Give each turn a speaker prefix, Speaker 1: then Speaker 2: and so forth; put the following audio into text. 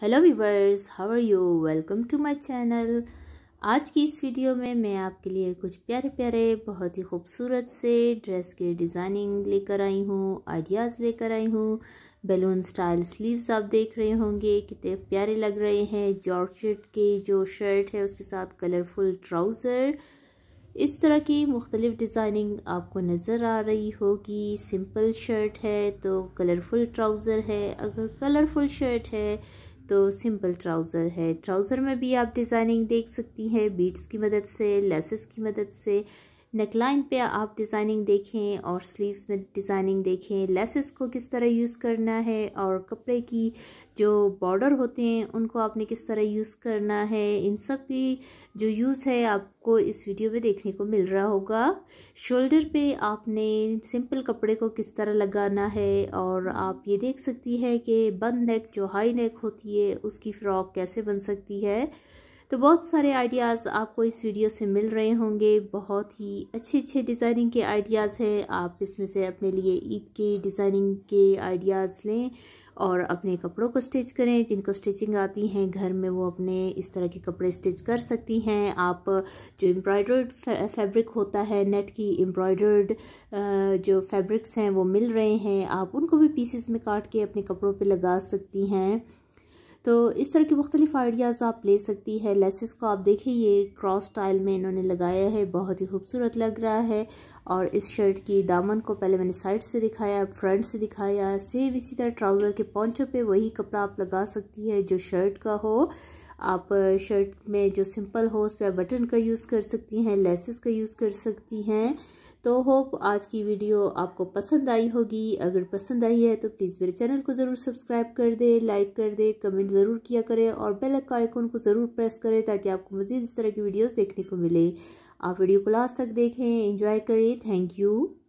Speaker 1: hello viewers how are you welcome to my channel आज की इस वीडियो में मैं आपके लिए कुछ प्यारे प्यारे बहुत ही खूबसूरत से ड्रेस के डिज़ाइनिंग लेकर आई हूँ आइडियाज़ लेकर आई हूँ बैलून स्टाइल स्लीव्स आप देख रहे होंगे कितने प्यारे लग रहे हैं जॉर्जेट के जो शर्ट है उसके साथ कलरफुल ट्राउज़र इस तरह की मुख्तलिफ़ डिज़ाइनिंग आपको नज़र आ रही होगी सिंपल शर्ट है तो कलरफुल ट्राउज़र है अगर कलरफुल शर्ट है तो सिंपल ट्राउज़र है ट्राउज़र में भी आप डिज़ाइनिंग देख सकती हैं बीट्स की मदद से लेसेस की मदद से नेकलाइन पे आप डिज़ाइनिंग देखें और स्लीव्स में डिज़ाइनिंग देखें लेसेस को किस तरह यूज़ करना है और कपड़े की जो बॉर्डर होते हैं उनको आपने किस तरह यूज़ करना है इन सब की जो यूज़ है आपको इस वीडियो में देखने को मिल रहा होगा शोल्डर पे आपने सिंपल कपड़े को किस तरह लगाना है और आप ये देख सकती है कि बंद नेक जो हाई नेक होती है उसकी फ़्रॉक कैसे बन सकती है तो बहुत सारे आइडियाज़ आपको इस वीडियो से मिल रहे होंगे बहुत ही अच्छे अच्छे डिज़ाइनिंग के आइडियाज़ हैं आप इसमें से अपने लिए ईद के डिज़ाइनिंग के आइडियाज़ लें और अपने कपड़ों को स्टिच करें जिनको स्टिचिंग आती हैं घर में वो अपने इस तरह के कपड़े स्टिच कर सकती हैं आप जो एम्ब्रॉयडर्ड फैब्रिक होता है नेट की एम्ब्रॉयडर्ड जो फैब्रिक्स हैं वो मिल रहे हैं आप उनको भी पीसेस में काट के अपने कपड़ों पे लगा सकती हैं तो इस तरह के मुख्तलिफ आइडियाज़ आप ले सकती है लेसेस को आप देखिए ये क्रॉस स्टाइल में इन्होंने लगाया है बहुत ही खूबसूरत लग रहा है और इस शर्ट की दामन को पहले मैंने साइड से दिखाया फ्रंट से दिखाया सेम इसी तरह ट्राउज़र के पॉन्चों पे वही कपड़ा आप लगा सकती है जो शर्ट का हो आप शर्ट में जो सिंपल हो उस पर बटन का यूज़ कर सकती हैं लेसेस का यूज़ कर सकती हैं तो होप आज की वीडियो आपको पसंद आई होगी अगर पसंद आई है तो प्लीज़ मेरे चैनल को ज़रूर सब्सक्राइब कर दे लाइक कर दे कमेंट ज़रूर किया करें और बेल का आइकॉन को ज़रूर प्रेस करें ताकि आपको मज़ीद इस तरह की वीडियोज़ देखने को मिले आप वीडियो को लास्ट तक देखें इंजॉय करें थैंक यू